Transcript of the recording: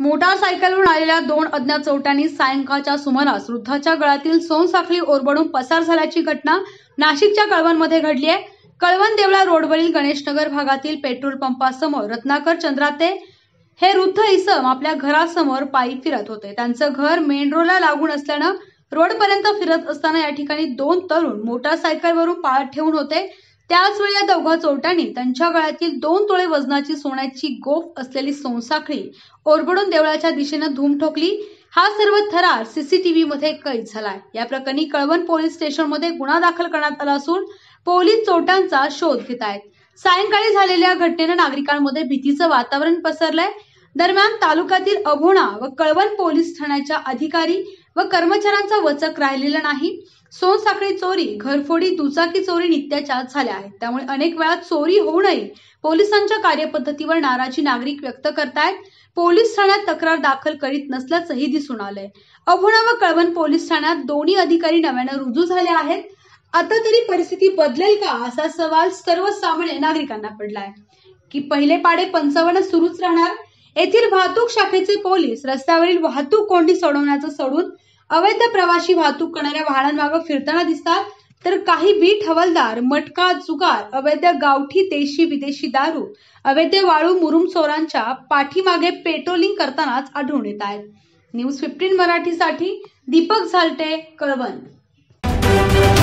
मोटारसायकलवरून आलेल्या दोन अज्ञात चौट्यांनी सायंकाळच्या सुमारास वृद्धाच्या गळ्यातील सोनसाखळी ओरबडून पसार झाल्याची घटना नाशिकच्या कळवणमध्ये घडली आहे कळवण देवळा रोडवरील गणेशनगर भागातील पेट्रोल पंपासमोर रत्नाकर चंद्राते हे वृद्ध इसम आपल्या घरासमोर पायी फिरत होते त्यांचं घर मेन रोडला लागून असल्यानं रोडपर्यंत फिरत असताना या ठिकाणी दोन तरुण मोटारसायकलवरून पाळत ठेवून होते त्याचवेळी या दोघा चोरट्यांनी त्यांच्या गळ्यातील दोन तोळे वजनाची सोन्याची गोफ असलेली सोनसाखळी ओरबडून देवळाच्या दिशेनं धूम ठोकली हा सर्व थरार सीसीटीव्ही मध्ये कैद झालाय या प्रकरणी कळवण पोलीस स्टेशनमध्ये गुन्हा दाखल करण्यात आला असून पोलीस चोरट्यांचा शोध घेत आहेत सायंकाळी झालेल्या घटनेनं नागरिकांमध्ये भीतीचं वातावरण पसरलंय दरम्यान तालुक्यातील अभोणा व कळवण पोलीस ठाण्याच्या अधिकारी व कर्मचाऱ्यांचा वचक राहिलेला नाही सोनसाखळी चोरी घरफोडी दुचाकी चोरी नित्याच्या झाल्या आहेत त्यामुळे अनेक वेळा चोरी होऊ नये पोलिसांच्या कार्यपद्धतीवर नाराजी नागरिक व्यक्त करतायत पोलीस ठाण्यात तक्रार दाखल करीत नसल्याचंही दिसून आलंय अभुणा व कळवण पोलीस ठाण्यात दोन्ही अधिकारी नव्यानं रुजू झाले आहेत आता तरी परिस्थिती बदलेल का असा सवाल सर्वसामान्य नागरिकांना पडलाय की पहिले पाडे पंचावन्न सुरूच राहणार येथील वाहतूक शाखेचे पोलीस रस्त्यावरील वाहतूक कोंडी सोडवण्याचं सोडून अवैध प्रवाशी वाहतूक करणाऱ्या वाहनांमागं फिरताना दिसतात तर काही बीट हवालदार मटका जुगार अवैध गावठी देशी विदेशी दारू अवैध वाळू मुरुम चोरांच्या पाठीमागे पेट्रोलिंग करतानाच आढळून येत आहेत न्यूज फिफ्टीन मराठीसाठी दीपक झालटे कळवण